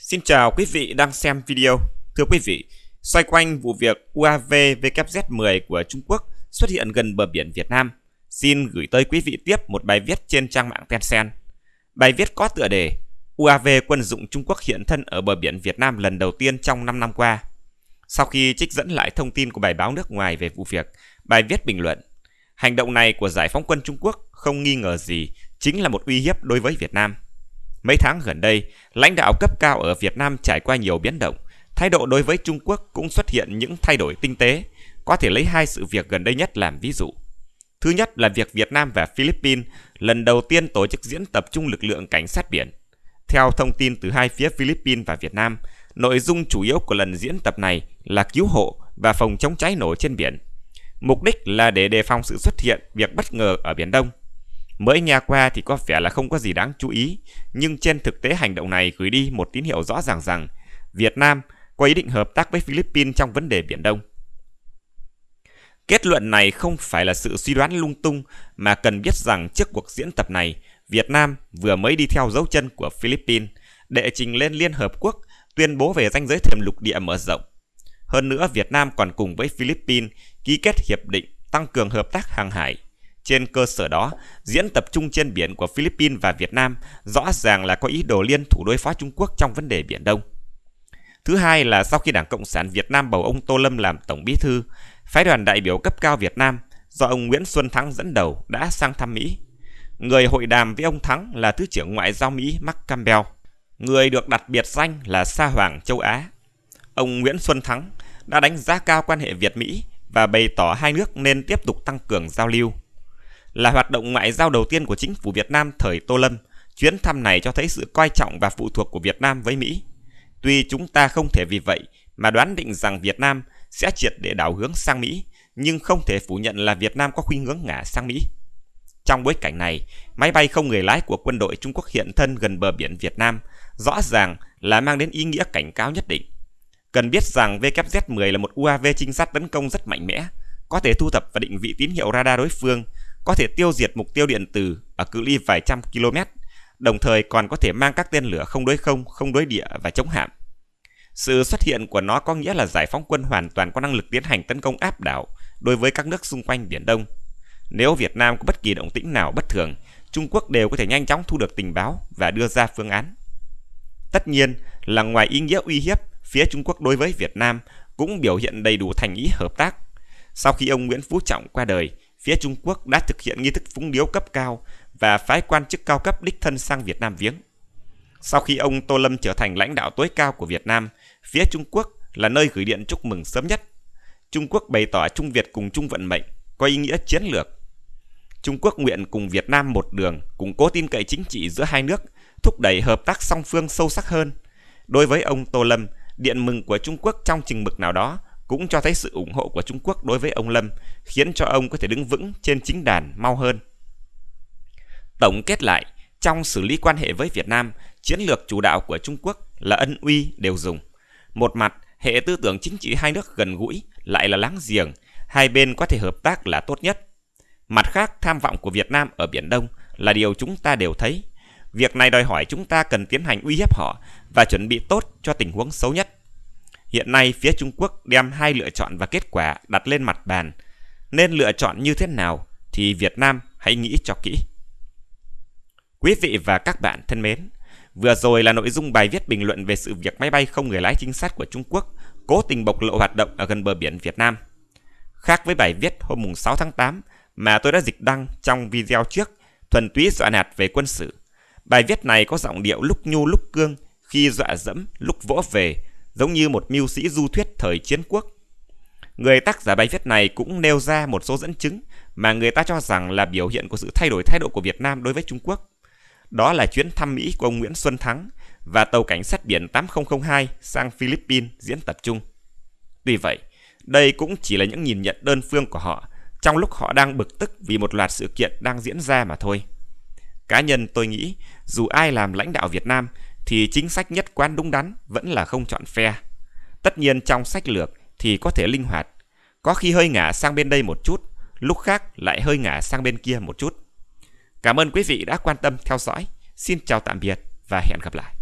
Xin chào quý vị đang xem video. Thưa quý vị, xoay quanh vụ việc UAV WZ-10 của Trung Quốc xuất hiện gần bờ biển Việt Nam, xin gửi tới quý vị tiếp một bài viết trên trang mạng Tencent. Bài viết có tựa đề UAV quân dụng Trung Quốc hiện thân ở bờ biển Việt Nam lần đầu tiên trong 5 năm qua. Sau khi trích dẫn lại thông tin của bài báo nước ngoài về vụ việc, bài viết bình luận Hành động này của giải phóng quân Trung Quốc không nghi ngờ gì chính là một uy hiếp đối với Việt Nam. Mấy tháng gần đây, lãnh đạo cấp cao ở Việt Nam trải qua nhiều biến động, thái độ đối với Trung Quốc cũng xuất hiện những thay đổi tinh tế, có thể lấy hai sự việc gần đây nhất làm ví dụ. Thứ nhất là việc Việt Nam và Philippines lần đầu tiên tổ chức diễn tập trung lực lượng cảnh sát biển. Theo thông tin từ hai phía Philippines và Việt Nam, nội dung chủ yếu của lần diễn tập này là cứu hộ và phòng chống cháy nổ trên biển. Mục đích là để đề phòng sự xuất hiện việc bất ngờ ở Biển Đông. Mới nghe qua thì có vẻ là không có gì đáng chú ý, nhưng trên thực tế hành động này gửi đi một tín hiệu rõ ràng rằng Việt Nam có ý định hợp tác với Philippines trong vấn đề Biển Đông. Kết luận này không phải là sự suy đoán lung tung mà cần biết rằng trước cuộc diễn tập này, Việt Nam vừa mới đi theo dấu chân của Philippines, đệ trình lên Liên Hợp Quốc tuyên bố về danh giới thềm lục địa mở rộng. Hơn nữa, Việt Nam còn cùng với Philippines ký kết hiệp định tăng cường hợp tác hàng hải trên cơ sở đó, diễn tập trung trên biển của Philippines và Việt Nam rõ ràng là có ý đồ liên thủ đối phó Trung Quốc trong vấn đề Biển Đông. Thứ hai là sau khi Đảng Cộng sản Việt Nam bầu ông Tô Lâm làm Tổng Bí Thư, phái đoàn đại biểu cấp cao Việt Nam do ông Nguyễn Xuân Thắng dẫn đầu đã sang thăm Mỹ. Người hội đàm với ông Thắng là Thứ trưởng Ngoại giao Mỹ Mark Campbell, người được đặt biệt danh là Sa Hoàng châu Á. Ông Nguyễn Xuân Thắng đã đánh giá cao quan hệ Việt-Mỹ và bày tỏ hai nước nên tiếp tục tăng cường giao lưu là hoạt động ngoại giao đầu tiên của chính phủ Việt Nam thời Tô Lâm. Chuyến thăm này cho thấy sự quan trọng và phụ thuộc của Việt Nam với Mỹ. Tuy chúng ta không thể vì vậy mà đoán định rằng Việt Nam sẽ triệt để đảo hướng sang Mỹ, nhưng không thể phủ nhận là Việt Nam có khuynh hướng ngả sang Mỹ. Trong bối cảnh này, máy bay không người lái của quân đội Trung Quốc hiện thân gần bờ biển Việt Nam rõ ràng là mang đến ý nghĩa cảnh cáo nhất định. Cần biết rằng WZ-10 là một UAV trinh sát tấn công rất mạnh mẽ, có thể thu thập và định vị tín hiệu radar đối phương – có thể tiêu diệt mục tiêu điện tử ở cự ly vài trăm km, đồng thời còn có thể mang các tên lửa không đối không, không đối địa và chống hạm. Sự xuất hiện của nó có nghĩa là giải phóng quân hoàn toàn có năng lực tiến hành tấn công áp đảo đối với các nước xung quanh Biển Đông. Nếu Việt Nam có bất kỳ động tĩnh nào bất thường, Trung Quốc đều có thể nhanh chóng thu được tình báo và đưa ra phương án. Tất nhiên là ngoài ý nghĩa uy hiếp, phía Trung Quốc đối với Việt Nam cũng biểu hiện đầy đủ thành ý hợp tác. Sau khi ông Nguyễn Phú Trọng qua đời, phía Trung Quốc đã thực hiện nghi thức phúng điếu cấp cao và phái quan chức cao cấp đích thân sang Việt Nam viếng. Sau khi ông Tô Lâm trở thành lãnh đạo tối cao của Việt Nam, phía Trung Quốc là nơi gửi điện chúc mừng sớm nhất. Trung Quốc bày tỏ Trung Việt cùng chung vận mệnh, có ý nghĩa chiến lược. Trung Quốc nguyện cùng Việt Nam một đường, củng cố tin cậy chính trị giữa hai nước, thúc đẩy hợp tác song phương sâu sắc hơn. Đối với ông Tô Lâm, điện mừng của Trung Quốc trong trình mực nào đó cũng cho thấy sự ủng hộ của Trung Quốc đối với ông Lâm, khiến cho ông có thể đứng vững trên chính đàn mau hơn. Tổng kết lại, trong xử lý quan hệ với Việt Nam, chiến lược chủ đạo của Trung Quốc là ân uy đều dùng. Một mặt, hệ tư tưởng chính trị hai nước gần gũi, lại là láng giềng, hai bên có thể hợp tác là tốt nhất. Mặt khác, tham vọng của Việt Nam ở Biển Đông là điều chúng ta đều thấy. Việc này đòi hỏi chúng ta cần tiến hành uy hiếp họ và chuẩn bị tốt cho tình huống xấu nhất. Hiện nay phía Trung Quốc đem hai lựa chọn và kết quả đặt lên mặt bàn. Nên lựa chọn như thế nào thì Việt Nam hãy nghĩ cho kỹ. Quý vị và các bạn thân mến, vừa rồi là nội dung bài viết bình luận về sự việc máy bay không người lái chính sát của Trung Quốc cố tình bộc lộ hoạt động ở gần bờ biển Việt Nam. Khác với bài viết hôm 6 tháng 8 mà tôi đã dịch đăng trong video trước, thuần túy dọa nạt về quân sự. Bài viết này có giọng điệu lúc nhu lúc cương, khi dọa dẫm, lúc vỗ về, giống như một mưu sĩ du thuyết thời chiến quốc. Người tác giả bài viết này cũng nêu ra một số dẫn chứng mà người ta cho rằng là biểu hiện của sự thay đổi thái độ của Việt Nam đối với Trung Quốc. Đó là chuyến thăm Mỹ của ông Nguyễn Xuân Thắng và tàu cảnh sát biển 8002 sang Philippines diễn tập chung. Tuy vậy, đây cũng chỉ là những nhìn nhận đơn phương của họ trong lúc họ đang bực tức vì một loạt sự kiện đang diễn ra mà thôi. Cá nhân tôi nghĩ, dù ai làm lãnh đạo Việt Nam thì chính sách nhất quán đúng đắn vẫn là không chọn phe. Tất nhiên trong sách lược thì có thể linh hoạt, có khi hơi ngả sang bên đây một chút, lúc khác lại hơi ngả sang bên kia một chút. Cảm ơn quý vị đã quan tâm theo dõi. Xin chào tạm biệt và hẹn gặp lại.